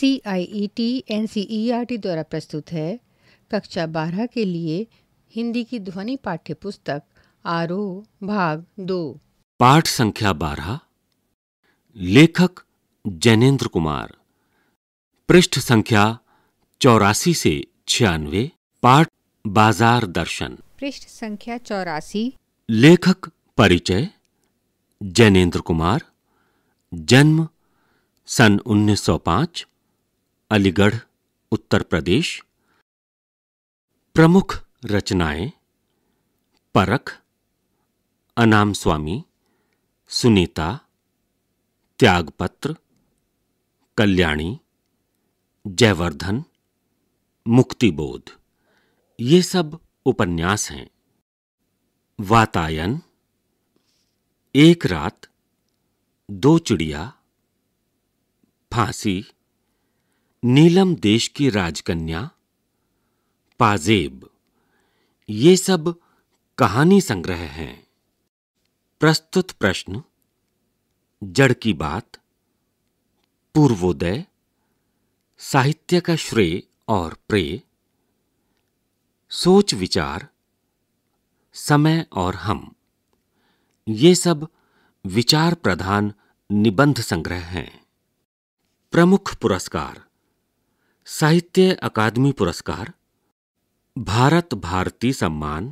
C I E T N C E R T द्वारा प्रस्तुत है कक्षा बारह के लिए हिंदी की ध्वनि पाठ्य पुस्तक आरओ भाग दो पाठ संख्या बारह लेखक जैनेन्द्र कुमार पृष्ठ संख्या चौरासी से छियानवे पाठ बाजार दर्शन पृष्ठ संख्या चौरासी लेखक परिचय जैनेन्द्र कुमार जन्म सन 1905 अलीगढ़ उत्तर प्रदेश प्रमुख रचनाएं परख अनाम स्वामी सुनीता त्यागपत्र कल्याणी जयवर्धन मुक्तिबोध ये सब उपन्यास हैं वातायन एक रात दो चिड़िया फांसी नीलम देश की राजकन्या पाजेब ये सब कहानी संग्रह हैं प्रस्तुत प्रश्न जड़ की बात पूर्वोदय साहित्य का श्रेय और प्रेय सोच विचार समय और हम ये सब विचार प्रधान निबंध संग्रह हैं प्रमुख पुरस्कार साहित्य अकादमी पुरस्कार भारत भारती सम्मान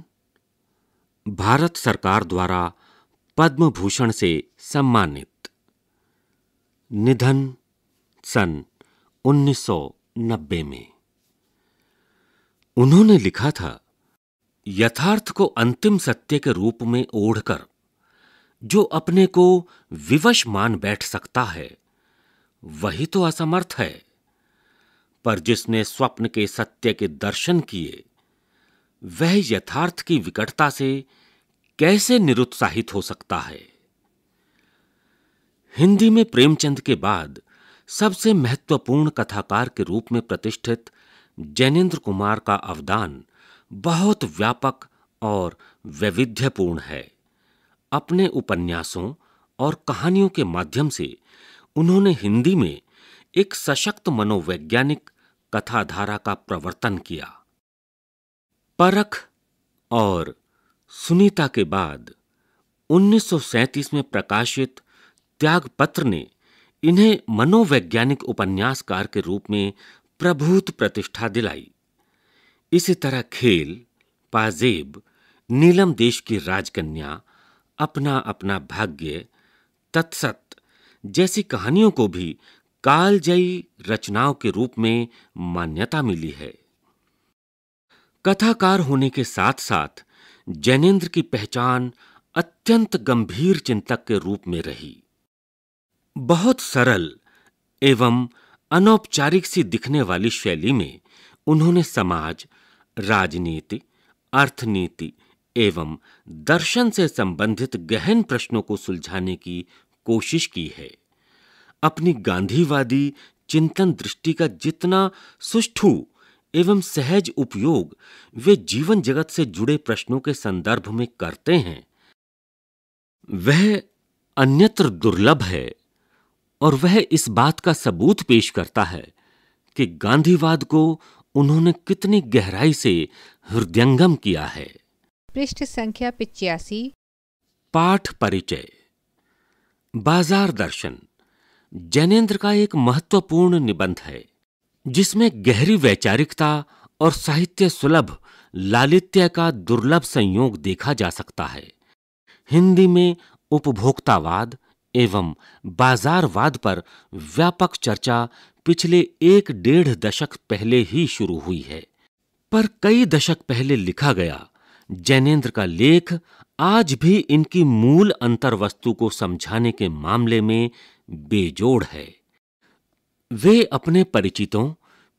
भारत सरकार द्वारा पद्म भूषण से सम्मानित निधन सन 1990 में उन्होंने लिखा था यथार्थ को अंतिम सत्य के रूप में ओढ़कर जो अपने को विवश मान बैठ सकता है वही तो असमर्थ है पर जिसने स्वप्न के सत्य के दर्शन किए वह यथार्थ की विकटता से कैसे निरुत्साहित हो सकता है हिंदी में प्रेमचंद के बाद सबसे महत्वपूर्ण कथाकार के रूप में प्रतिष्ठित जैनेन्द्र कुमार का अवदान बहुत व्यापक और वैविध्यपूर्ण है अपने उपन्यासों और कहानियों के माध्यम से उन्होंने हिंदी में एक सशक्त मनोवैज्ञानिक कथाधारा का प्रवर्तन किया परख और सुनीता के बाद 1937 में प्रकाशित त्यागपत्र ने इन्हें मनोवैज्ञानिक उपन्यासकार के रूप में प्रभूत प्रतिष्ठा दिलाई इसी तरह खेल पाजेब नीलम देश की राजकन्या अपना अपना भाग्य तत्सत जैसी कहानियों को भी कालजयी रचनाओं के रूप में मान्यता मिली है कथाकार होने के साथ साथ जैनेन्द्र की पहचान अत्यंत गंभीर चिंतक के रूप में रही बहुत सरल एवं अनौपचारिक सी दिखने वाली शैली में उन्होंने समाज राजनीति अर्थनीति एवं दर्शन से संबंधित गहन प्रश्नों को सुलझाने की कोशिश की है अपनी गांधीवादी चिंतन दृष्टि का जितना सुष्ठु एवं सहज उपयोग वे जीवन जगत से जुड़े प्रश्नों के संदर्भ में करते हैं वह अन्यत्र दुर्लभ है और वह इस बात का सबूत पेश करता है कि गांधीवाद को उन्होंने कितनी गहराई से हृदयंगम किया है पृष्ठ संख्या पिचासी पाठ परिचय बाजार दर्शन जैनेन्द्र का एक महत्वपूर्ण निबंध है जिसमें गहरी वैचारिकता और साहित्य सुलभ लालित्य का दुर्लभ संयोग देखा जा सकता है हिंदी में उपभोक्तावाद एवं बाजारवाद पर व्यापक चर्चा पिछले एक डेढ़ दशक पहले ही शुरू हुई है पर कई दशक पहले लिखा गया जैनेन्द्र का लेख आज भी इनकी मूल अंतर वस्तु को समझाने के मामले में बेजोड़ है वे अपने परिचितों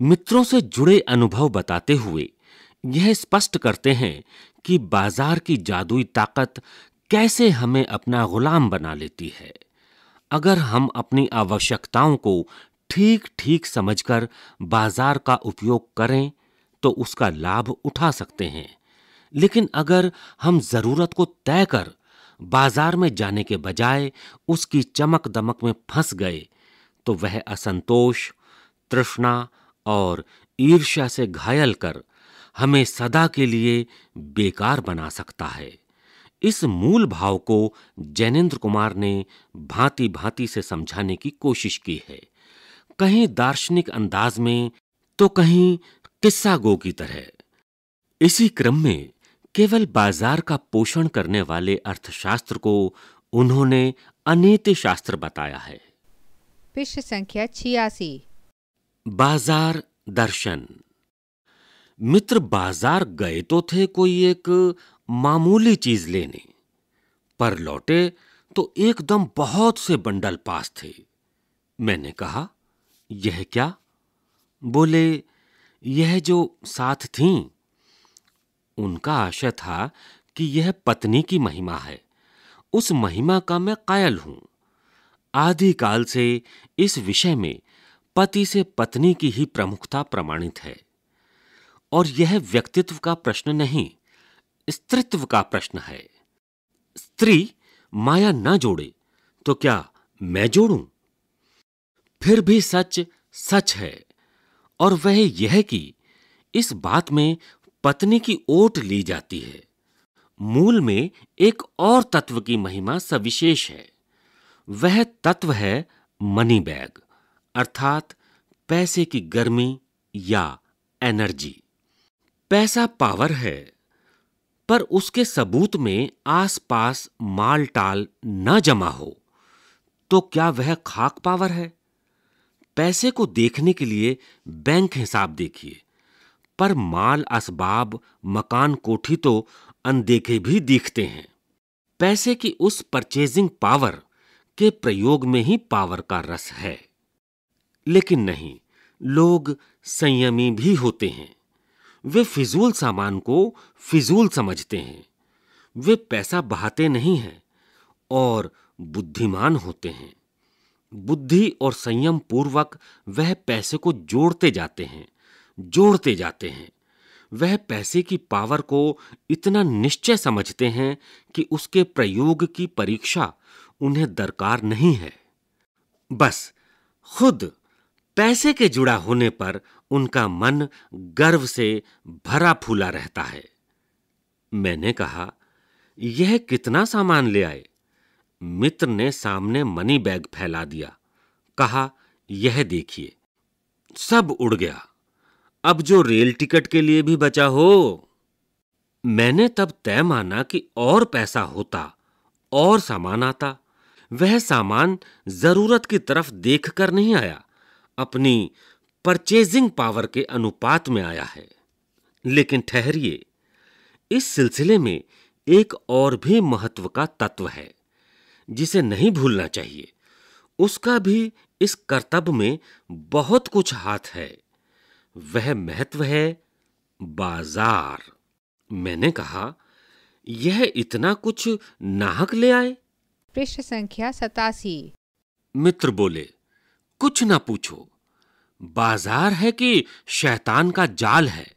मित्रों से जुड़े अनुभव बताते हुए यह स्पष्ट करते हैं कि बाजार की जादुई ताकत कैसे हमें अपना गुलाम बना लेती है अगर हम अपनी आवश्यकताओं को ठीक ठीक समझकर बाजार का उपयोग करें तो उसका लाभ उठा सकते हैं लेकिन अगर हम ज़रूरत को तय कर बाजार में जाने के बजाय उसकी चमक दमक में फंस गए तो वह असंतोष तृष्णा और ईर्ष्या से घायल कर हमें सदा के लिए बेकार बना सकता है इस मूल भाव को जैनेन्द्र कुमार ने भांति भांति से समझाने की कोशिश की है कहीं दार्शनिक अंदाज में तो कहीं किस्सा गो की तरह इसी क्रम में केवल बाजार का पोषण करने वाले अर्थशास्त्र को उन्होंने अनित्य शास्त्र बताया है पृष्ठ संख्या छियासी बाजार दर्शन मित्र बाजार गए तो थे कोई एक मामूली चीज लेने पर लौटे तो एकदम बहुत से बंडल पास थे मैंने कहा यह क्या बोले यह जो साथ थीं उनका आशय था कि यह पत्नी की महिमा है उस महिमा का मैं कायल हूं आदिकाल से इस विषय में पति से पत्नी की ही प्रमुखता प्रमाणित है और यह व्यक्तित्व का प्रश्न नहीं स्त्रित्व का प्रश्न है स्त्री माया ना जोड़े तो क्या मैं जोड़ू फिर भी सच सच है और वह यह कि इस बात में पत्नी की ओट ली जाती है मूल में एक और तत्व की महिमा सविशेष है वह तत्व है मनी बैग अर्थात पैसे की गर्मी या एनर्जी पैसा पावर है पर उसके सबूत में आसपास माल टाल न जमा हो तो क्या वह खाक पावर है पैसे को देखने के लिए बैंक हिसाब देखिए पर माल असबाब मकान कोठी तो अनदेखे भी दिखते हैं पैसे की उस परचेजिंग पावर के प्रयोग में ही पावर का रस है लेकिन नहीं लोग संयमी भी होते हैं वे फिजूल सामान को फिजूल समझते हैं वे पैसा बहाते नहीं हैं और बुद्धिमान होते हैं बुद्धि और संयम पूर्वक वह पैसे को जोड़ते जाते हैं जोड़ते जाते हैं वह पैसे की पावर को इतना निश्चय समझते हैं कि उसके प्रयोग की परीक्षा उन्हें दरकार नहीं है बस खुद पैसे के जुड़ा होने पर उनका मन गर्व से भरा फूला रहता है मैंने कहा यह कितना सामान ले आए मित्र ने सामने मनी बैग फैला दिया कहा यह देखिए सब उड़ गया अब जो रेल टिकट के लिए भी बचा हो मैंने तब तय माना कि और पैसा होता और सामान आता वह सामान जरूरत की तरफ देखकर नहीं आया अपनी परचेजिंग पावर के अनुपात में आया है लेकिन ठहरिए इस सिलसिले में एक और भी महत्व का तत्व है जिसे नहीं भूलना चाहिए उसका भी इस कर्तव्य में बहुत कुछ हाथ है वह महत्व है बाजार मैंने कहा यह इतना कुछ नाहक ले आए पृष्ठ संख्या सतासी मित्र बोले कुछ ना पूछो बाजार है कि शैतान का जाल है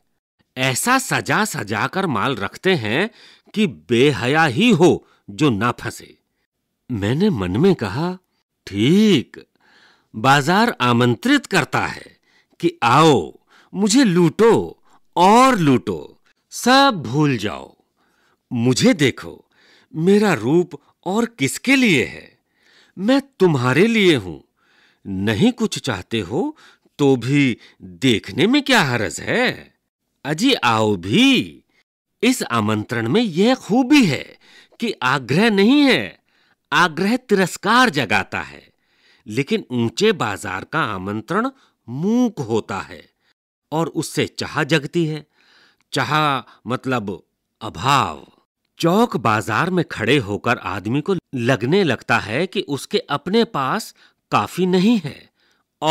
ऐसा सजा सजा कर माल रखते हैं कि बेहया ही हो जो ना फंसे मैंने मन में कहा ठीक बाजार आमंत्रित करता है कि आओ मुझे लूटो और लूटो सब भूल जाओ मुझे देखो मेरा रूप और किसके लिए है मैं तुम्हारे लिए हूं नहीं कुछ चाहते हो तो भी देखने में क्या हरज है अजी आओ भी इस आमंत्रण में यह खूबी है कि आग्रह नहीं है आग्रह तिरस्कार जगाता है लेकिन ऊंचे बाजार का आमंत्रण मूक होता है और उससे चाह जगती है चाह मतलब अभाव चौक बाजार में खड़े होकर आदमी को लगने लगता है कि उसके अपने पास काफी नहीं है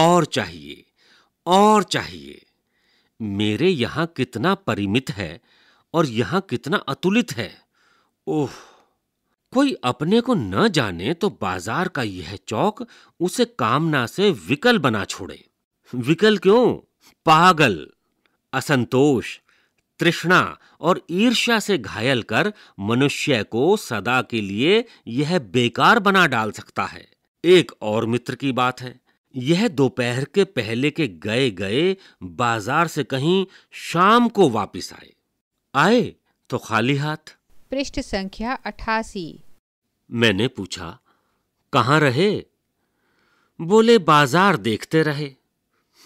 और चाहिए और चाहिए मेरे यहां कितना परिमित है और यहां कितना अतुलित है ओह कोई अपने को न जाने तो बाजार का यह चौक उसे कामना से विकल बना छोड़े विकल क्यों पागल असंतोष तृष्णा और ईर्ष्या से घायल कर मनुष्य को सदा के लिए यह बेकार बना डाल सकता है एक और मित्र की बात है यह दोपहर के पहले के गए गए बाजार से कहीं शाम को वापस आए आए तो खाली हाथ पृष्ठ संख्या अठासी मैंने पूछा कहाँ रहे बोले बाजार देखते रहे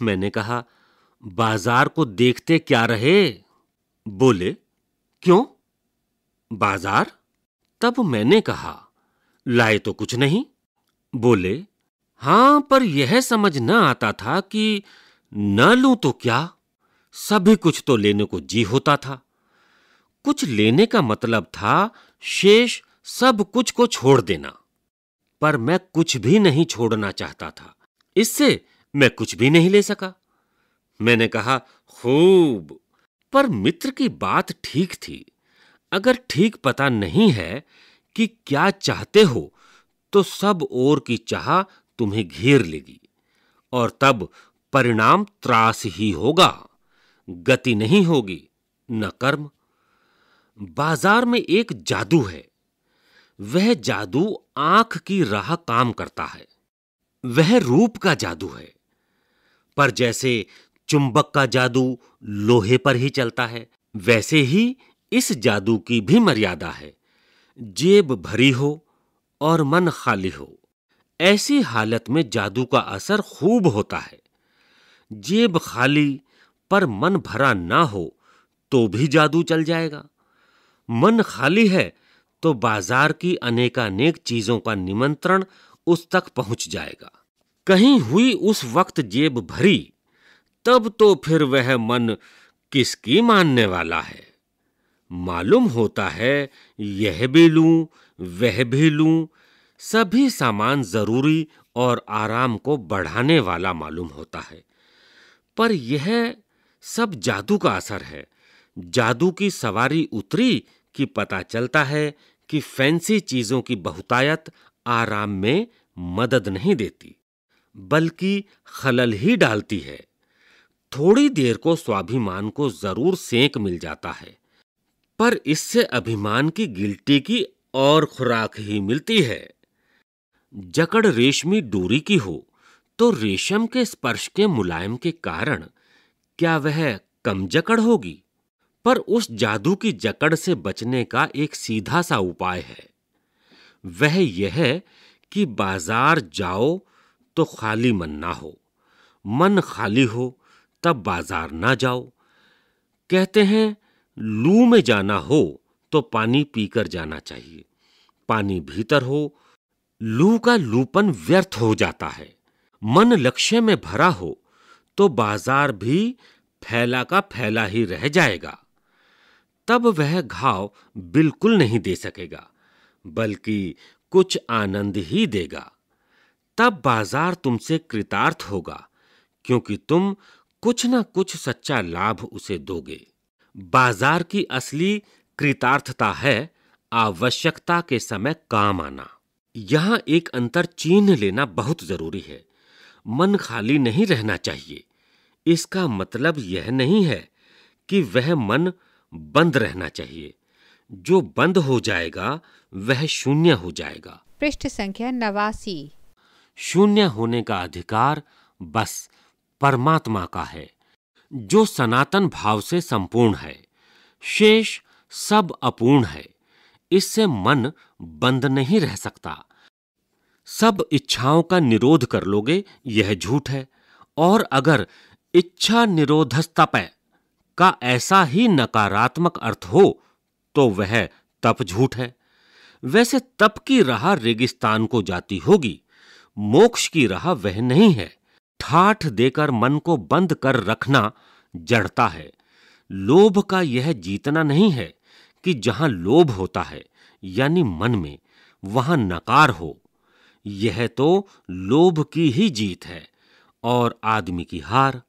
मैंने कहा बाजार को देखते क्या रहे बोले क्यों बाजार तब मैंने कहा लाए तो कुछ नहीं बोले हां पर यह समझ न आता था कि न लूं तो क्या सभी कुछ तो लेने को जी होता था कुछ लेने का मतलब था शेष सब कुछ को छोड़ देना पर मैं कुछ भी नहीं छोड़ना चाहता था इससे मैं कुछ भी नहीं ले सका मैंने कहा खूब पर मित्र की बात ठीक थी अगर ठीक पता नहीं है कि क्या चाहते हो तो सब ओर की चाह तुम्हें घेर लेगी और तब परिणाम त्रास ही होगा गति नहीं होगी न कर्म बाजार में एक जादू है वह जादू आंख की राह काम करता है वह रूप का जादू है पर जैसे चुंबक का जादू लोहे पर ही चलता है वैसे ही इस जादू की भी मर्यादा है जेब भरी हो और मन खाली हो ऐसी हालत में जादू का असर खूब होता है जेब खाली पर मन भरा ना हो तो भी जादू चल जाएगा मन खाली है तो बाजार की अनेकानेक चीजों का निमंत्रण उस तक पहुंच जाएगा कहीं हुई उस वक्त जेब भरी तब तो फिर वह मन किसकी मानने वाला है मालूम होता है यह भी लूं वह भी लूं सभी सामान जरूरी और आराम को बढ़ाने वाला मालूम होता है पर यह सब जादू का असर है जादू की सवारी उतरी कि पता चलता है कि फैंसी चीजों की बहुतायत आराम में मदद नहीं देती बल्कि खलल ही डालती है थोड़ी देर को स्वाभिमान को जरूर सेंक मिल जाता है पर इससे अभिमान की गिल्टी की और खुराक ही मिलती है जकड़ रेशमी डोरी की हो तो रेशम के स्पर्श के मुलायम के कारण क्या वह कम जकड़ होगी पर उस जादू की जकड़ से बचने का एक सीधा सा उपाय है वह यह कि बाजार जाओ तो खाली मन ना हो मन खाली हो तब बाजार ना जाओ कहते हैं लू में जाना हो तो पानी पीकर जाना चाहिए पानी भीतर हो लू का लूपन व्यर्थ हो जाता है मन लक्ष्य में भरा हो तो बाजार भी फैला का फैला ही रह जाएगा तब वह घाव बिल्कुल नहीं दे सकेगा बल्कि कुछ आनंद ही देगा तब बाजार तुमसे कृतार्थ होगा क्योंकि तुम कुछ ना कुछ सच्चा लाभ उसे दोगे बाजार की असली कृतार्थता है आवश्यकता के समय काम आना यहाँ एक अंतर चिन्ह लेना बहुत जरूरी है मन खाली नहीं रहना चाहिए इसका मतलब यह नहीं है कि वह मन बंद रहना चाहिए जो बंद हो जाएगा वह शून्य हो जाएगा पृष्ठ संख्या नवासी शून्य होने का अधिकार बस परमात्मा का है जो सनातन भाव से संपूर्ण है शेष सब अपूर्ण है इससे मन बंद नहीं रह सकता सब इच्छाओं का निरोध कर लोगे यह झूठ है और अगर इच्छा निरोधस्तप का ऐसा ही नकारात्मक अर्थ हो तो वह तप झूठ है वैसे तप की राह रेगिस्तान को जाती होगी मोक्ष की राह वह नहीं है ठाठ देकर मन को बंद कर रखना जड़ता है लोभ का यह जीतना नहीं है कि जहां लोभ होता है यानी मन में वहां नकार हो यह तो लोभ की ही जीत है और आदमी की हार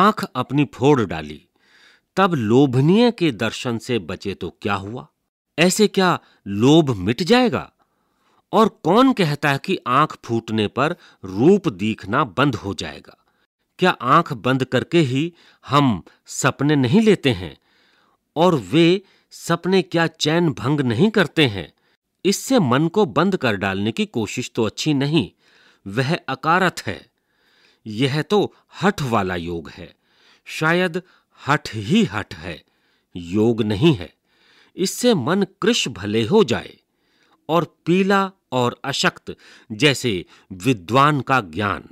आंख अपनी फोड़ डाली तब लोभनीय के दर्शन से बचे तो क्या हुआ ऐसे क्या लोभ मिट जाएगा और कौन कहता है कि आंख फूटने पर रूप दिखना बंद हो जाएगा क्या आंख बंद करके ही हम सपने नहीं लेते हैं और वे सपने क्या चैन भंग नहीं करते हैं इससे मन को बंद कर डालने की कोशिश तो अच्छी नहीं वह अकारत है यह तो हठ वाला योग है शायद हठ ही हठ है योग नहीं है इससे मन कृष भले हो जाए और पीला और अशक्त जैसे विद्वान का ज्ञान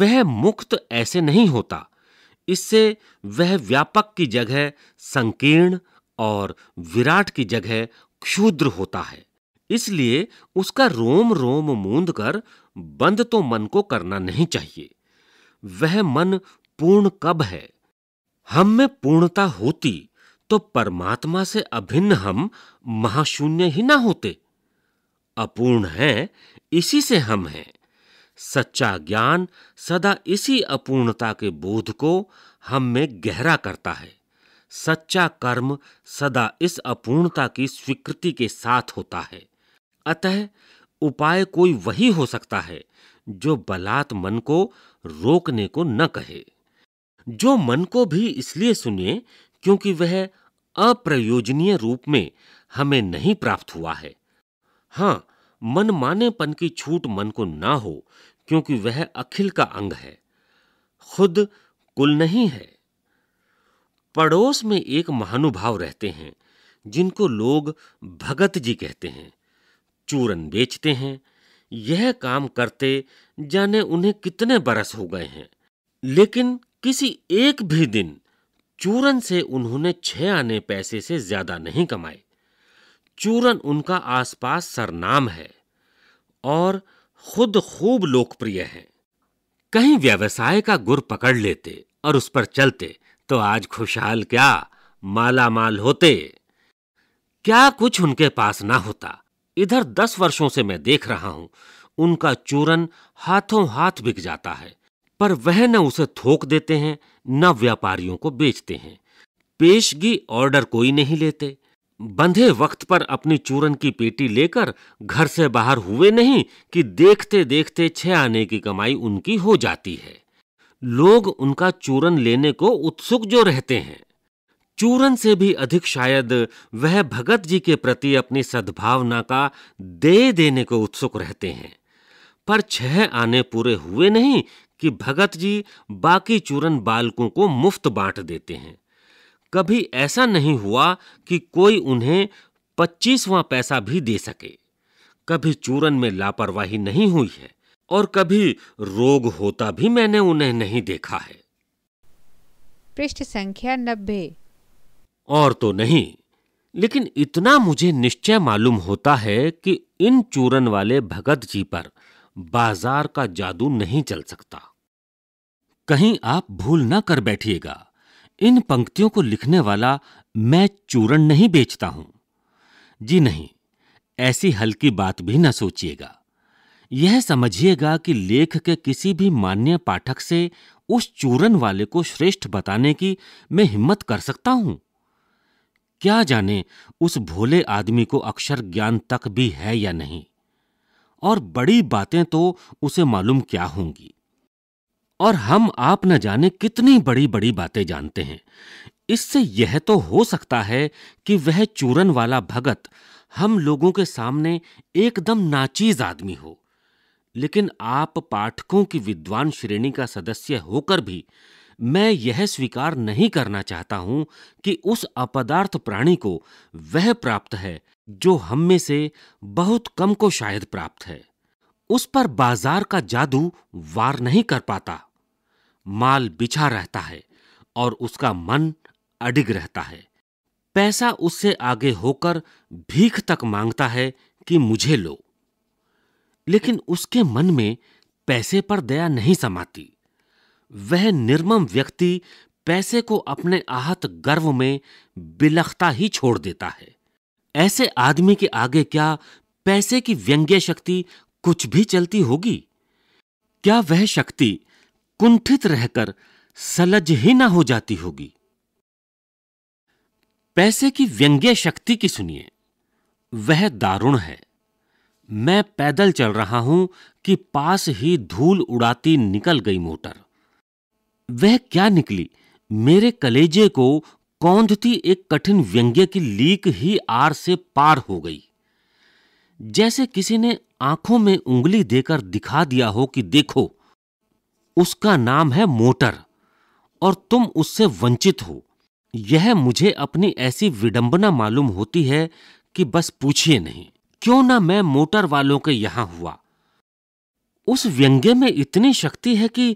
वह मुक्त ऐसे नहीं होता इससे वह व्यापक की जगह संकीर्ण और विराट की जगह क्षुद्र होता है इसलिए उसका रोम रोम मूंद कर बंद तो मन को करना नहीं चाहिए वह मन पूर्ण कब है हम में पूर्णता होती तो परमात्मा से अभिन्न हम महाशून्य ही ना होते अपूर्ण हैं इसी से हम हैं सच्चा ज्ञान सदा इसी अपूर्णता के बोध को हम में गहरा करता है सच्चा कर्म सदा इस अपूर्णता की स्वीकृति के साथ होता है अतः उपाय कोई वही हो सकता है जो बलात् मन को रोकने को न कहे जो मन को भी इसलिए सुनिए क्योंकि वह अप्रयोजनीय रूप में हमें नहीं प्राप्त हुआ है हाँ मनमानेपन की छूट मन को ना हो क्योंकि वह अखिल का अंग है खुद कुल नहीं है पड़ोस में एक महानुभाव रहते हैं जिनको लोग भगत जी कहते हैं चूरन बेचते हैं यह काम करते जाने उन्हें कितने बरस हो गए हैं लेकिन किसी एक भी दिन चूरन से उन्होंने छह आने पैसे से ज्यादा नहीं कमाए चूरन उनका आसपास सरनाम है और खुद खूब लोकप्रिय हैं कहीं व्यवसाय का गुर पकड़ लेते और उस पर चलते तो आज खुशहाल क्या माला माल होते क्या कुछ उनके पास ना होता इधर दस वर्षों से मैं देख रहा हूं उनका चूरन हाथों हाथ बिक जाता है पर वह न उसे थोक देते हैं न व्यापारियों को बेचते हैं पेशगी ऑर्डर कोई नहीं लेते बंधे वक्त पर अपनी चूरन की पेटी लेकर घर से बाहर हुए नहीं कि देखते देखते छह आने की कमाई उनकी हो जाती है लोग उनका चूरन लेने को उत्सुक जो रहते हैं चूरन से भी अधिक शायद वह भगत जी के प्रति अपनी सद्भावना का दे देने को उत्सुक रहते हैं पर छह आने पूरे हुए नहीं कि भगत जी बाकी चूरन बालकों को मुफ्त बांट देते हैं कभी ऐसा नहीं हुआ कि कोई उन्हें पच्चीसवां पैसा भी दे सके कभी चूरन में लापरवाही नहीं हुई है और कभी रोग होता भी मैंने उन्हें नहीं देखा है पृष्ठ संख्या नब्बे और तो नहीं लेकिन इतना मुझे निश्चय मालूम होता है कि इन चूरन वाले भगत जी पर बाजार का जादू नहीं चल सकता कहीं आप भूल ना कर बैठिएगा इन पंक्तियों को लिखने वाला मैं चूरण नहीं बेचता हूं जी नहीं ऐसी हल्की बात भी न सोचिएगा यह समझिएगा कि लेख के किसी भी मान्य पाठक से उस चूरन वाले को श्रेष्ठ बताने की मैं हिम्मत कर सकता हूं क्या जाने उस भोले आदमी को अक्षर ज्ञान तक भी है या नहीं और बड़ी बातें तो उसे मालूम क्या होंगी और हम आप न जाने कितनी बड़ी बड़ी बातें जानते हैं इससे यह तो हो सकता है कि वह चूरन वाला भगत हम लोगों के सामने एकदम नाचीज आदमी हो लेकिन आप पाठकों की विद्वान श्रेणी का सदस्य होकर भी मैं यह स्वीकार नहीं करना चाहता हूं कि उस अपदार्थ प्राणी को वह प्राप्त है जो हम में से बहुत कम को शायद प्राप्त है उस पर बाजार का जादू वार नहीं कर पाता माल बिछा रहता है और उसका मन अडिग रहता है पैसा उससे आगे होकर भीख तक मांगता है कि मुझे लो लेकिन उसके मन में पैसे पर दया नहीं समाती वह निर्मम व्यक्ति पैसे को अपने आहत गर्व में बिलखता ही छोड़ देता है ऐसे आदमी के आगे क्या पैसे की व्यंग्य शक्ति कुछ भी चलती होगी क्या वह शक्ति कुंठित रहकर सलज ही ना हो जाती होगी पैसे की व्यंग्य शक्ति की सुनिए वह दारुण है मैं पैदल चल रहा हूं कि पास ही धूल उड़ाती निकल गई मोटर वह क्या निकली मेरे कलेजे को कौंधती एक कठिन व्यंग्य की लीक ही आर से पार हो गई जैसे किसी ने आंखों में उंगली देकर दिखा दिया हो कि देखो उसका नाम है मोटर और तुम उससे वंचित हो यह मुझे अपनी ऐसी विडंबना मालूम होती है कि बस पूछिए नहीं क्यों ना मैं मोटर वालों के यहां हुआ उस व्यंग्य में इतनी शक्ति है कि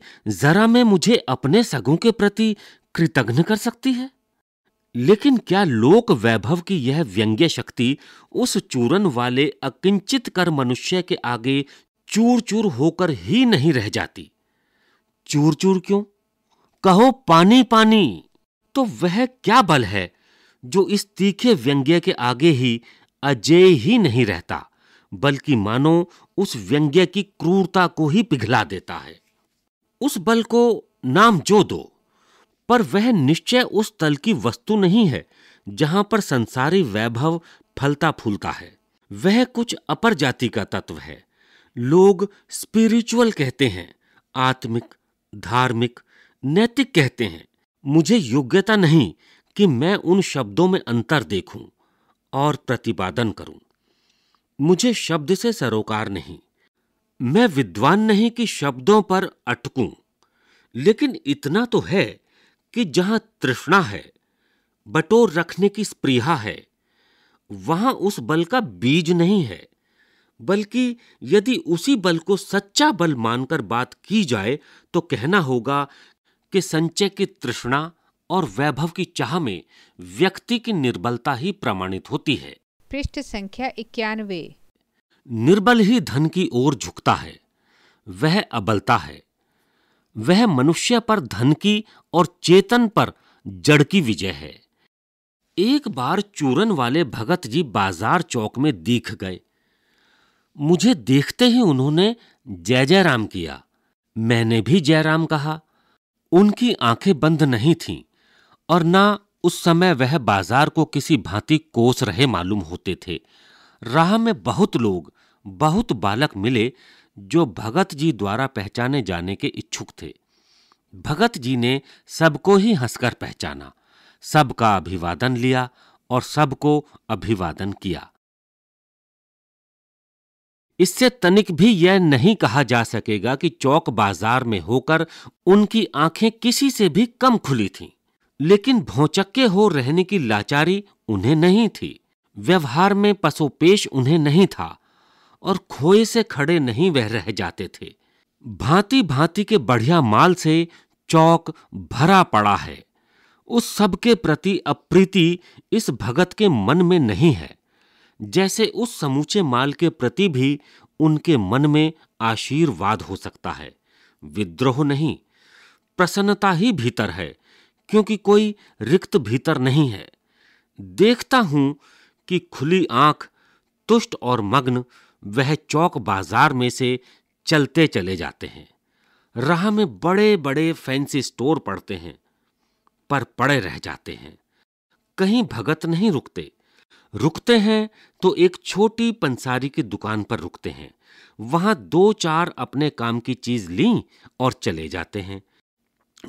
जरा मैं मुझे अपने सगों के प्रति कृतज्ञ कर सकती है लेकिन क्या लोक वैभव की यह व्यंग्य शक्ति उस चूरन वाले अकिंचित कर मनुष्य के आगे चूर चूर होकर ही नहीं रह जाती चूर चूर क्यों कहो पानी पानी तो वह क्या बल है जो इस तीखे व्यंग्य के आगे ही अजय ही नहीं रहता बल्कि मानो उस व्यंग्य की क्रूरता को ही पिघला देता है उस बल को नाम जो दो पर वह निश्चय उस तल की वस्तु नहीं है जहां पर संसारी वैभव फलता फूलता है वह कुछ अपर जाति का तत्व है लोग स्पिरिचुअल कहते हैं आत्मिक धार्मिक नैतिक कहते हैं मुझे योग्यता नहीं कि मैं उन शब्दों में अंतर देखूं और प्रतिपादन करूं मुझे शब्द से सरोकार नहीं मैं विद्वान नहीं कि शब्दों पर अटकूं लेकिन इतना तो है कि जहां तृष्णा है बटोर रखने की स्प्रीहा है वहां उस बल का बीज नहीं है बल्कि यदि उसी बल को सच्चा बल मानकर बात की जाए तो कहना होगा कि संचय की तृष्णा और वैभव की चाह में व्यक्ति की निर्बलता ही प्रमाणित होती है पृष्ठ संख्या इक्यानवे निर्बल ही धन की ओर झुकता है वह अबलता है वह मनुष्य पर धन की और चेतन पर जड़ की विजय है एक बार चूरन वाले भगत जी बाजार चौक में दिख गए मुझे देखते ही उन्होंने जय जय राम किया मैंने भी जय राम कहा उनकी आंखें बंद नहीं थीं और ना उस समय वह बाजार को किसी भांति कोस रहे मालूम होते थे राह में बहुत लोग बहुत बालक मिले जो भगत जी द्वारा पहचाने जाने के इच्छुक थे भगत जी ने सबको ही हंसकर पहचाना सबका अभिवादन लिया और सबको अभिवादन किया इससे तनिक भी यह नहीं कहा जा सकेगा कि चौक बाजार में होकर उनकी आंखें किसी से भी कम खुली थीं लेकिन भौचक्के हो रहने की लाचारी उन्हें नहीं थी व्यवहार में पसोपेश उन्हें नहीं था और खोए से खड़े नहीं वह रह जाते थे भांति भांति के बढ़िया माल से चौक भरा पड़ा है उस सब के प्रति अप्रीति इस भगत के मन में नहीं है जैसे उस समूचे माल के प्रति भी उनके मन में आशीर्वाद हो सकता है विद्रोह नहीं प्रसन्नता ही भीतर है क्योंकि कोई रिक्त भीतर नहीं है देखता हूं कि खुली आंख तुष्ट और मग्न वह चौक बाजार में से चलते चले जाते हैं राह में बड़े बड़े फैंसी स्टोर पड़ते हैं पर पड़े रह जाते हैं कहीं भगत नहीं रुकते रुकते हैं तो एक छोटी पंसारी की दुकान पर रुकते हैं वहां दो चार अपने काम की चीज़ ली और चले जाते हैं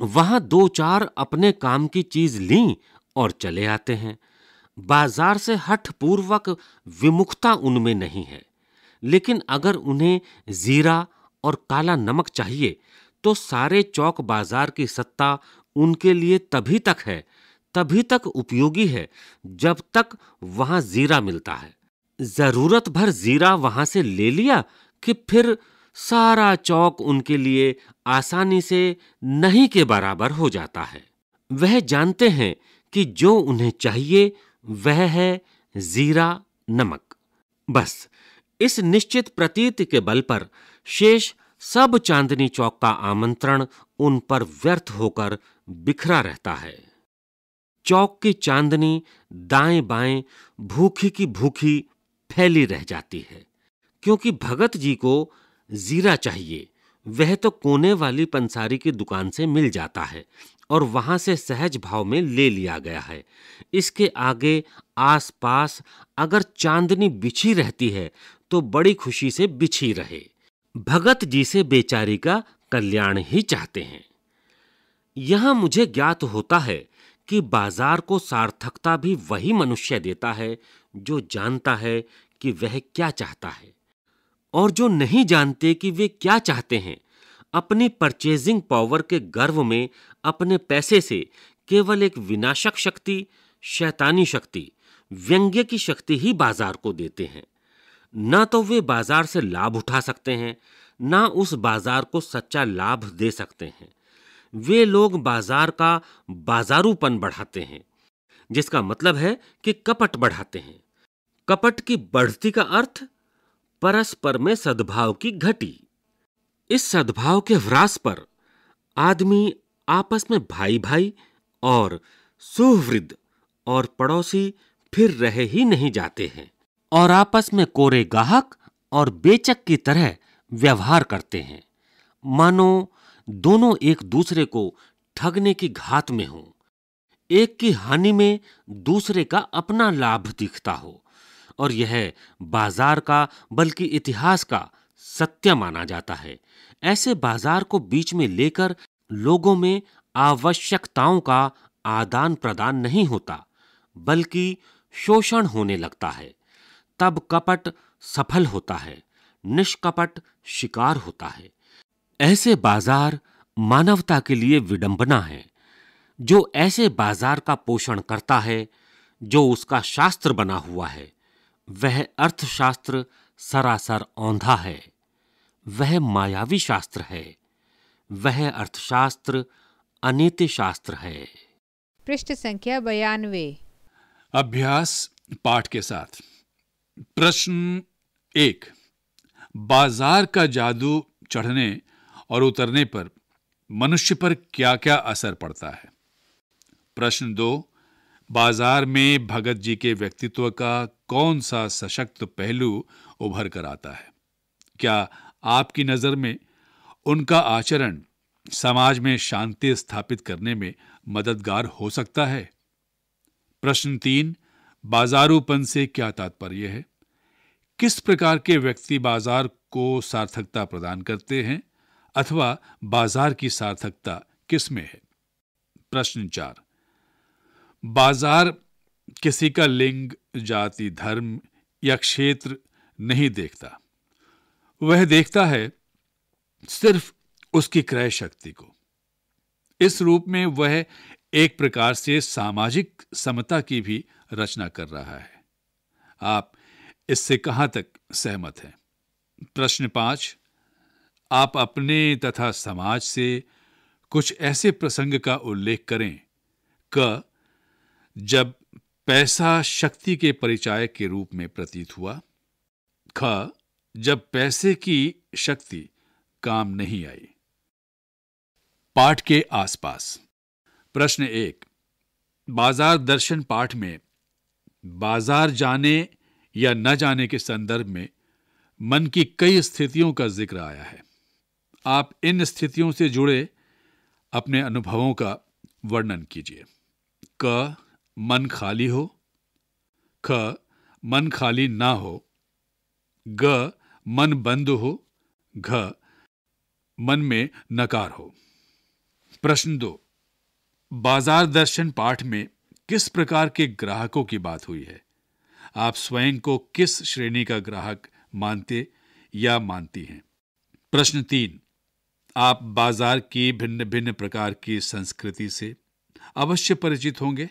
वहां दो चार अपने काम की चीज़ ली और चले आते हैं बाजार से हठ पूर्वक विमुखता उनमें नहीं है लेकिन अगर उन्हें जीरा और काला नमक चाहिए तो सारे चौक बाजार की सत्ता उनके लिए तभी तक है तभी तक उपयोगी है जब तक वहां जीरा मिलता है जरूरत भर जीरा वहां से ले लिया कि फिर सारा चौक उनके लिए आसानी से नहीं के बराबर हो जाता है वह जानते हैं कि जो उन्हें चाहिए वह है जीरा नमक बस इस निश्चित प्रतीत के बल पर शेष सब चांदनी चौक का आमंत्रण उन पर व्यर्थ होकर बिखरा रहता है चौक की चांदनी दाएं बाएं भूखी की भूखी फैली रह जाती है क्योंकि भगत जी को जीरा चाहिए वह तो कोने वाली पंसारी की दुकान से मिल जाता है और वहां से सहज भाव में ले लिया गया है इसके आगे आस पास अगर चांदनी बिछी रहती है तो बड़ी खुशी से बिछी रहे भगत जी से बेचारी का कल्याण ही चाहते हैं यहां मुझे ज्ञात होता है कि बाजार को सार्थकता भी वही मनुष्य देता है जो जानता है कि वह क्या चाहता है और जो नहीं जानते कि वे क्या चाहते हैं अपनी परचेजिंग पावर के गर्व में अपने पैसे से केवल एक विनाशक शक्ति शैतानी शक्ति व्यंग्य की शक्ति ही बाजार को देते हैं ना तो वे बाजार से लाभ उठा सकते हैं ना उस बाजार को सच्चा लाभ दे सकते हैं वे लोग बाजार का बाजारूपन बढ़ाते हैं जिसका मतलब है कि कपट बढ़ाते हैं कपट की बढ़ती का अर्थ परस्पर में सद्भाव की घटी इस सद्भाव के ह्रास पर आदमी आपस में भाई भाई और सुहृद और पड़ोसी फिर रहे ही नहीं जाते हैं और आपस में कोरे गाहक और बेचक की तरह व्यवहार करते हैं मानो दोनों एक दूसरे को ठगने की घात में हों एक की हानि में दूसरे का अपना लाभ दिखता हो और यह बाजार का बल्कि इतिहास का सत्य माना जाता है ऐसे बाजार को बीच में लेकर लोगों में आवश्यकताओं का आदान प्रदान नहीं होता बल्कि शोषण होने लगता है तब कपट सफल होता है निष्कपट शिकार होता है ऐसे बाजार मानवता के लिए विडंबना है जो ऐसे बाजार का पोषण करता है जो उसका शास्त्र बना हुआ है वह अर्थशास्त्र सरासर औंधा है वह मायावी शास्त्र है वह अर्थशास्त्र अनित्य शास्त्र है पृष्ठ संख्या बयानवे अभ्यास पाठ के साथ प्रश्न एक बाजार का जादू चढ़ने और उतरने पर मनुष्य पर क्या क्या असर पड़ता है प्रश्न दो बाजार में भगत जी के व्यक्तित्व का कौन सा सशक्त पहलू उभर कर आता है क्या आपकी नज़र में उनका आचरण समाज में शांति स्थापित करने में मददगार हो सकता है प्रश्न तीन बाजारूपन से क्या तात्पर्य है किस प्रकार के व्यक्ति बाजार को सार्थकता प्रदान करते हैं अथवा बाजार की सार्थकता किसमें है प्रश्न चार बाजार किसी का लिंग जाति धर्म या क्षेत्र नहीं देखता वह देखता है सिर्फ उसकी क्रय शक्ति को इस रूप में वह एक प्रकार से सामाजिक समता की भी रचना कर रहा है आप इससे कहां तक सहमत हैं प्रश्न पांच आप अपने तथा समाज से कुछ ऐसे प्रसंग का उल्लेख करें क जब पैसा शक्ति के परिचायक के रूप में प्रतीत हुआ ख जब पैसे की शक्ति काम नहीं आई पाठ के आसपास प्रश्न एक बाजार दर्शन पाठ में बाजार जाने या न जाने के संदर्भ में मन की कई स्थितियों का जिक्र आया है आप इन स्थितियों से जुड़े अपने अनुभवों का वर्णन कीजिए क मन खाली हो ख मन खाली ना हो ग मन बंद हो घ मन में नकार हो प्रश्न दो बाजार दर्शन पाठ में किस प्रकार के ग्राहकों की बात हुई है आप स्वयं को किस श्रेणी का ग्राहक मानते या मानती हैं प्रश्न तीन आप बाजार की भिन्न भिन्न प्रकार की संस्कृति से अवश्य परिचित होंगे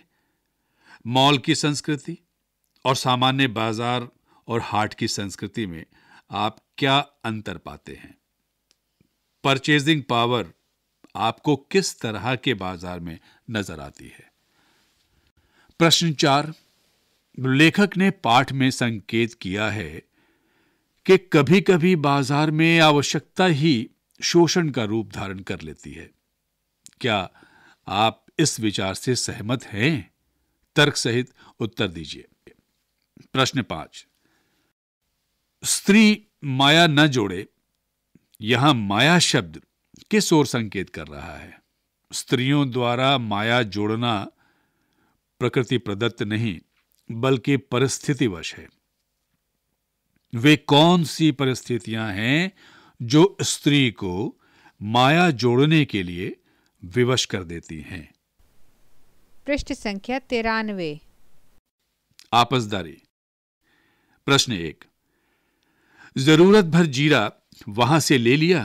मॉल की संस्कृति और सामान्य बाजार और हाट की संस्कृति में आप क्या अंतर पाते हैं परचेजिंग पावर आपको किस तरह के बाजार में नजर आती है प्रश्न चार लेखक ने पाठ में संकेत किया है कि कभी कभी बाजार में आवश्यकता ही शोषण का रूप धारण कर लेती है क्या आप इस विचार से सहमत हैं तर्क सहित उत्तर दीजिए प्रश्न पांच स्त्री माया न जोड़े यहां माया शब्द किस ओर संकेत कर रहा है स्त्रियों द्वारा माया जोड़ना प्रकृति प्रदत्त नहीं बल्कि परिस्थितिवश है वे कौन सी परिस्थितियां हैं जो स्त्री को माया जोड़ने के लिए विवश कर देती हैं पृष्ठ संख्या तिरानवे आपसदारी प्रश्न एक जरूरत भर जीरा वहां से ले लिया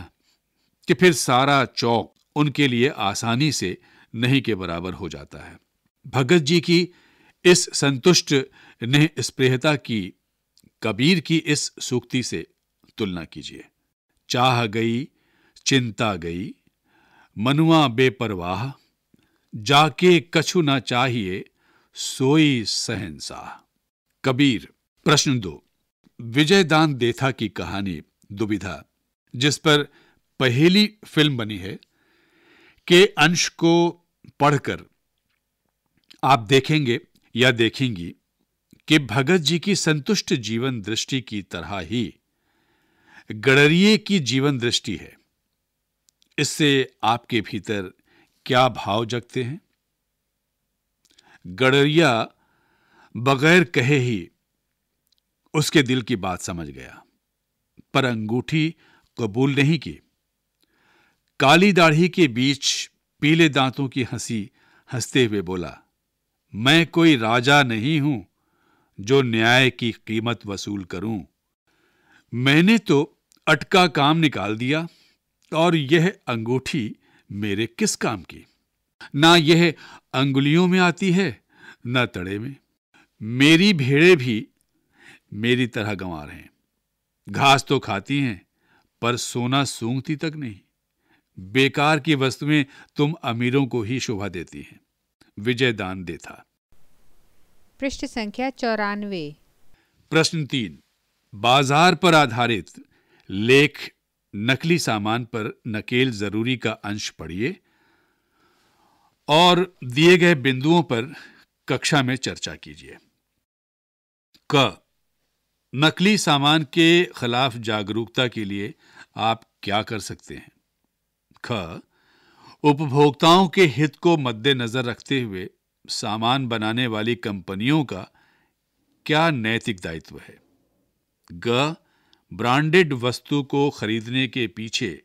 कि फिर सारा चौक उनके लिए आसानी से नहीं के बराबर हो जाता है भगत जी की इस संतुष्ट निस्पृहता की कबीर की इस सूक्ति से तुलना कीजिए चाह गई चिंता गई मनुआ बेपरवाह जाके कछु ना चाहिए सोई सहनसा कबीर प्रश्न दो विजयदान देथा की कहानी दुविधा जिस पर पहली फिल्म बनी है के अंश को पढ़कर आप देखेंगे या देखेंगी कि भगत जी की संतुष्ट जीवन दृष्टि की तरह ही गणरीय की जीवन दृष्टि है इससे आपके भीतर क्या भाव जगते हैं गडरिया बगैर कहे ही उसके दिल की बात समझ गया पर अंगूठी कबूल नहीं की काली दाढ़ी के बीच पीले दांतों की हंसी हंसते हुए बोला मैं कोई राजा नहीं हूं जो न्याय की कीमत वसूल करूं मैंने तो अटका काम निकाल दिया और यह अंगूठी मेरे किस काम की ना यह अंगुलियों में आती है न तड़े में मेरी भेड़े भी मेरी तरह गंवा रहे हैं घास तो खाती हैं पर सोना सूंघती तक नहीं बेकार की वस्तुएं तुम अमीरों को ही शोभा देती हैं विजय दान देता पृष्ठ संख्या चौरानवे प्रश्न तीन बाजार पर आधारित लेख नकली सामान पर नकेल जरूरी का अंश पढ़िए और दिए गए बिंदुओं पर कक्षा में चर्चा कीजिए क नकली सामान के खिलाफ जागरूकता के लिए आप क्या कर सकते हैं ख उपभोक्ताओं के हित को मद्देनजर रखते हुए सामान बनाने वाली कंपनियों का क्या नैतिक दायित्व है ग ब्रांडेड वस्तु को खरीदने के पीछे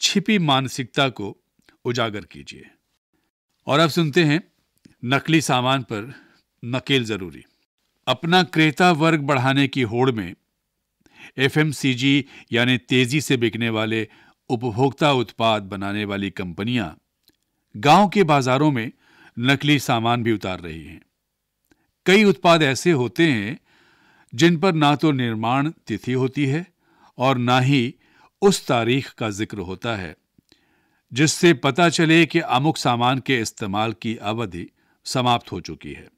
छिपी मानसिकता को उजागर कीजिए और अब सुनते हैं नकली सामान पर नकेल जरूरी अपना क्रेता वर्ग बढ़ाने की होड़ में एफएमसीजी यानी तेजी से बिकने वाले उपभोक्ता उत्पाद बनाने वाली कंपनियां गांव के बाजारों में नकली सामान भी उतार रही हैं कई उत्पाद ऐसे होते हैं जिन पर ना तो निर्माण तिथि होती है और ना ही उस तारीख का जिक्र होता है जिससे पता चले कि अमुक सामान के इस्तेमाल की अवधि समाप्त हो चुकी है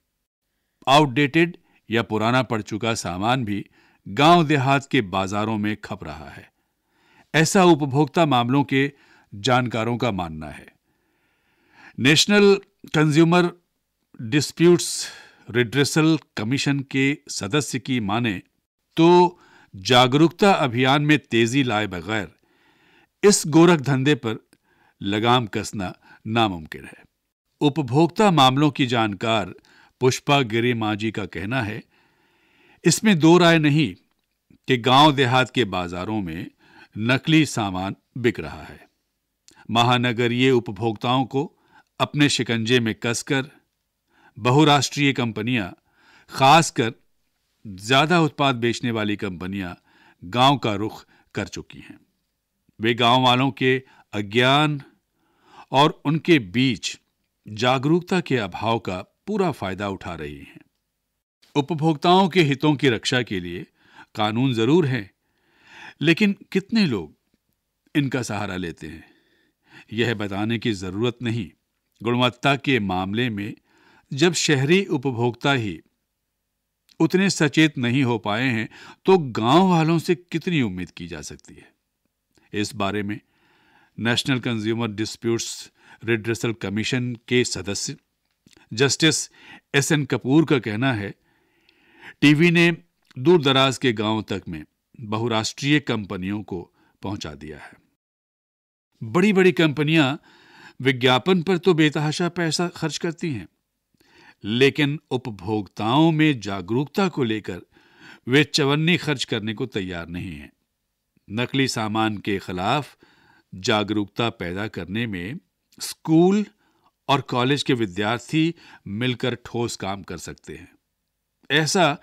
आउटडेटेड या पुराना पड़ चुका सामान भी गांव देहात के बाजारों में खप रहा है ऐसा उपभोक्ता मामलों के जानकारों का मानना है national consumer disputes redressal commission के सदस्य की माने तो जागरूकता अभियान में तेजी लाए बगैर इस गोरख धंधे पर लगाम कसना नामुमकिन है उपभोक्ता मामलों की जानकार पुष्पा गिरी मांझी का कहना है इसमें दो राय नहीं कि गांव देहात के बाजारों में नकली सामान बिक रहा है महानगरीय उपभोक्ताओं को अपने शिकंजे में कसकर बहुराष्ट्रीय कंपनियां खासकर ज़्यादा उत्पाद बेचने वाली कंपनियां गांव का रुख कर चुकी हैं वे गांव वालों के अज्ञान और उनके बीच जागरूकता के अभाव का पूरा फायदा उठा रही हैं उपभोक्ताओं के हितों की रक्षा के लिए कानून जरूर हैं लेकिन कितने लोग इनका सहारा लेते हैं यह बताने की जरूरत नहीं गुणवत्ता के मामले में जब शहरी उपभोक्ता ही उतने सचेत नहीं हो पाए हैं तो गांव वालों से कितनी उम्मीद की जा सकती है इस बारे में national consumer disputes redressal commission के सदस्य जस्टिस एस एन कपूर का कहना है टीवी ने दूर दराज के गांव तक में बहुराष्ट्रीय कंपनियों को पहुंचा दिया है बड़ी बड़ी कंपनियां विज्ञापन पर तो बेतहाशा पैसा खर्च करती हैं लेकिन उपभोक्ताओं में जागरूकता को लेकर वे चवन्नी खर्च करने को तैयार नहीं हैं नकली सामान के खिलाफ जागरूकता पैदा करने में स्कूल और कॉलेज के विद्यार्थी मिलकर ठोस काम कर सकते हैं ऐसा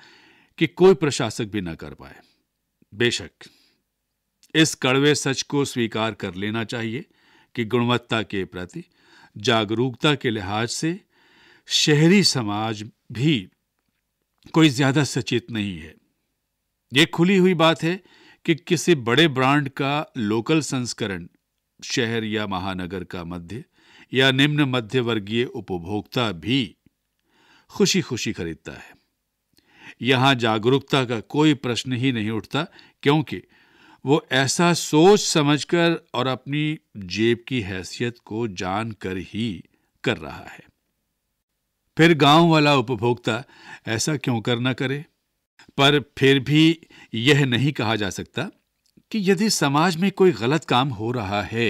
कि कोई प्रशासक भी ना कर पाए बेशक इस कड़वे सच को स्वीकार कर लेना चाहिए कि गुणवत्ता के प्रति जागरूकता के लिहाज से शहरी समाज भी कोई ज़्यादा सचेत नहीं है ये खुली हुई बात है कि किसी बड़े ब्रांड का लोकल संस्करण शहर या महानगर का मध्य या निम्न मध्य वर्गीय उपभोक्ता भी खुशी खुशी खरीदता है यहां जागरूकता का कोई प्रश्न ही नहीं उठता क्योंकि वो ऐसा सोच समझकर और अपनी जेब की हैसियत को जानकर ही कर रहा है फिर गांव वाला उपभोक्ता ऐसा क्यों करना करे पर फिर भी यह नहीं कहा जा सकता कि यदि समाज में कोई गलत काम हो रहा है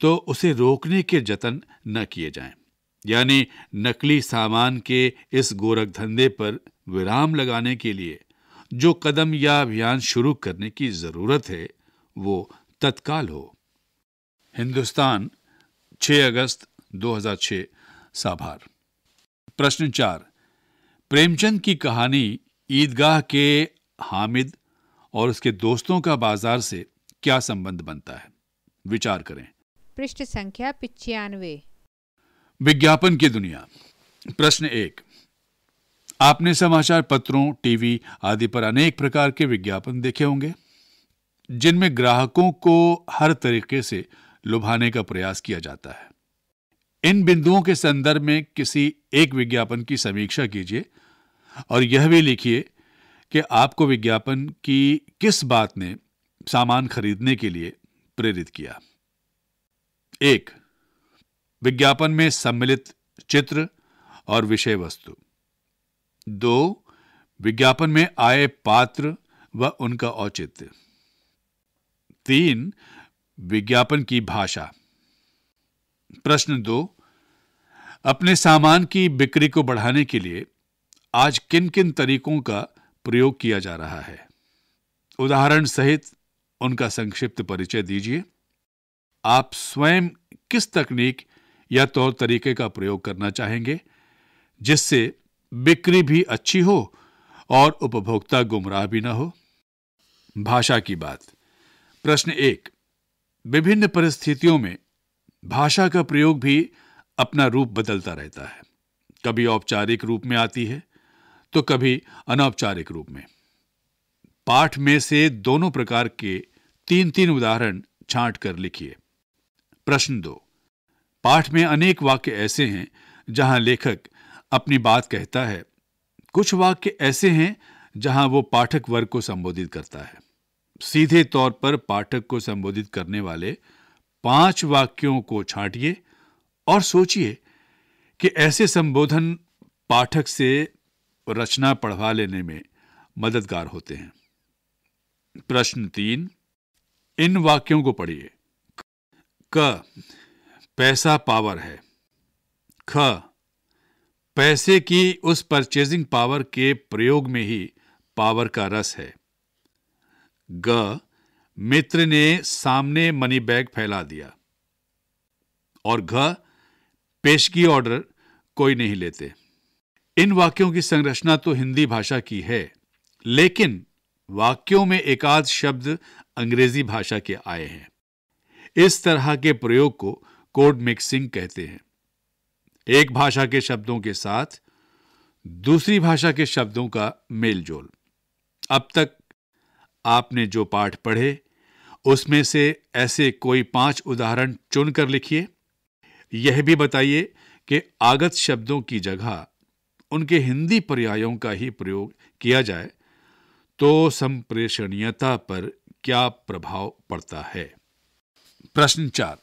तो उसे रोकने के जतन न किए जाएं। यानी नकली सामान के इस गोरख धंधे पर विराम लगाने के लिए जो कदम या अभियान शुरू करने की ज़रूरत है वो तत्काल हो हिंदुस्तान 6 अगस्त 2006 साभार प्रश्न चार प्रेमचंद की कहानी ईदगाह के हामिद और उसके दोस्तों का बाजार से क्या संबंध बनता है विचार करें पृष्ठ संख्या पिचानवे विज्ञापन की दुनिया प्रश्न एक आपने समाचार पत्रों टीवी आदि पर अनेक प्रकार के विज्ञापन देखे होंगे जिनमें ग्राहकों को हर तरीके से लुभाने का प्रयास किया जाता है इन बिंदुओं के संदर्भ में किसी एक विज्ञापन की समीक्षा कीजिए और यह भी लिखिए कि आपको विज्ञापन की किस बात ने सामान खरीदने के लिए प्रेरित किया एक विज्ञापन में सम्मिलित चित्र और विषय वस्तु दो विज्ञापन में आए पात्र व उनका औचित्य तीन विज्ञापन की भाषा प्रश्न दो अपने सामान की बिक्री को बढ़ाने के लिए आज किन किन तरीकों का प्रयोग किया जा रहा है उदाहरण सहित उनका संक्षिप्त परिचय दीजिए आप स्वयं किस तकनीक या तौर तरीके का प्रयोग करना चाहेंगे जिससे बिक्री भी अच्छी हो और उपभोक्ता गुमराह भी ना हो भाषा की बात प्रश्न एक विभिन्न परिस्थितियों में भाषा का प्रयोग भी अपना रूप बदलता रहता है कभी औपचारिक रूप में आती है तो कभी अनौपचारिक रूप में पाठ में से दोनों प्रकार के तीन तीन उदाहरण छांट कर लिखिए प्रश्न दो पाठ में अनेक वाक्य ऐसे हैं जहां लेखक अपनी बात कहता है कुछ वाक्य ऐसे हैं जहां वो पाठक वर्ग को संबोधित करता है सीधे तौर पर पाठक को संबोधित करने वाले पांच वाक्यों को छांटिए और सोचिए कि ऐसे संबोधन पाठक से रचना पढ़वा लेने में मददगार होते हैं प्रश्न तीन इन वाक्यों को पढ़िए क पैसा पावर है ख पैसे की उस परचेजिंग पावर के प्रयोग में ही पावर का रस है ग मित्र ने सामने मनी बैग फैला दिया और घ पेशगी ऑर्डर कोई नहीं लेते इन वाक्यों की संरचना तो हिंदी भाषा की है लेकिन वाक्यों में एकाध शब्द अंग्रेजी भाषा के आए हैं इस तरह के प्रयोग को कोड मिक्सिंग कहते हैं एक भाषा के शब्दों के साथ दूसरी भाषा के शब्दों का मेलजोल अब तक आपने जो पाठ पढ़े उसमें से ऐसे कोई पांच उदाहरण चुनकर लिखिए यह भी बताइए कि आगत शब्दों की जगह उनके हिंदी पर्यायों का ही प्रयोग किया जाए तो संप्रेषणीयता पर क्या प्रभाव पड़ता है प्रश्न चार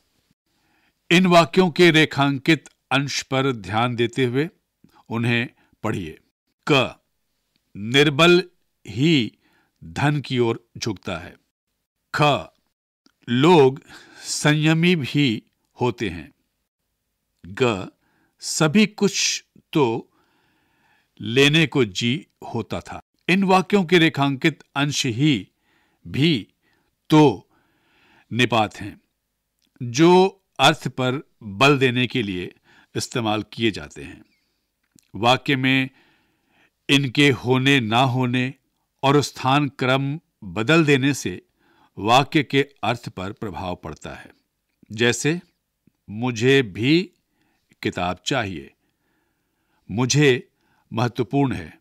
इन वाक्यों के रेखांकित अंश पर ध्यान देते हुए उन्हें पढ़िए क निर्बल ही धन की ओर झुकता है ख लोग संयमी भी होते हैं ग सभी कुछ तो लेने को जी होता था इन वाक्यों के रेखांकित अंश ही भी तो निपात हैं जो अर्थ पर बल देने के लिए इस्तेमाल किए जाते हैं वाक्य में इनके होने ना होने और स्थान क्रम बदल देने से वाक्य के अर्थ पर प्रभाव पड़ता है जैसे मुझे भी किताब चाहिए मुझे महत्वपूर्ण है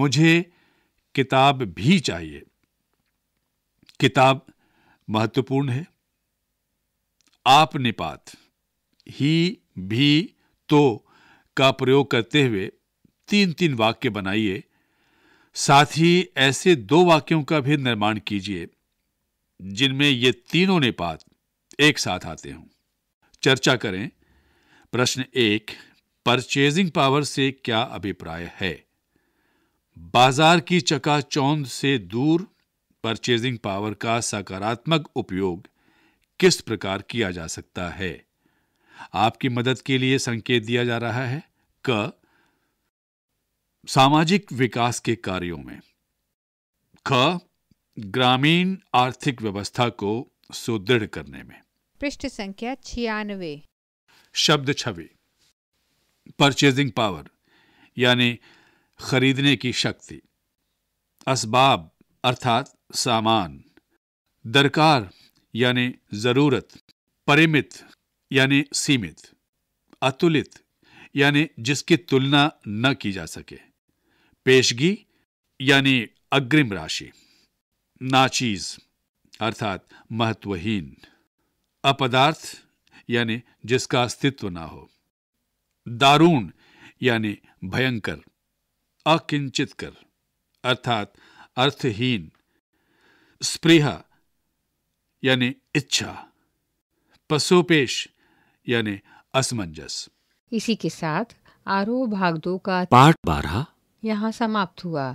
मुझे किताब भी चाहिए किताब महत्वपूर्ण है आप निपात ही भी तो का प्रयोग करते हुए तीन तीन वाक्य बनाइए साथ ही ऐसे दो वाक्यों का भी निर्माण कीजिए जिनमें ये तीनों निपात एक साथ आते हों चर्चा करें प्रश्न एक परचेजिंग पावर से क्या अभिप्राय है बाजार की चकाचौंध से दूर परचेजिंग पावर का सकारात्मक उपयोग किस प्रकार किया जा सकता है आपकी मदद के लिए संकेत दिया जा रहा है क सामाजिक विकास के कार्यों में ख ग्रामीण आर्थिक व्यवस्था को सुदृढ़ करने में पृष्ठ संख्या छियानवे शब्द छवि परचेजिंग पावर यानी खरीदने की शक्ति असबाब अर्थात सामान दरकार यानी ज़रूरत परिमित यानी सीमित अतुलित यानी जिसकी तुलना न की जा सके पेशगी यानी अग्रिम राशि नाचीज अर्थात महत्वहीन अपदार्थ यानी जिसका अस्तित्व ना हो दारुण यानी भयंकर अकिंचित कर अर्थात अर्थहीन स्प्रीहा यानी इच्छा पशुपेश यानी असमंजस इसी के साथ आरोह भाग दो का पाठ बारह यहाँ समाप्त हुआ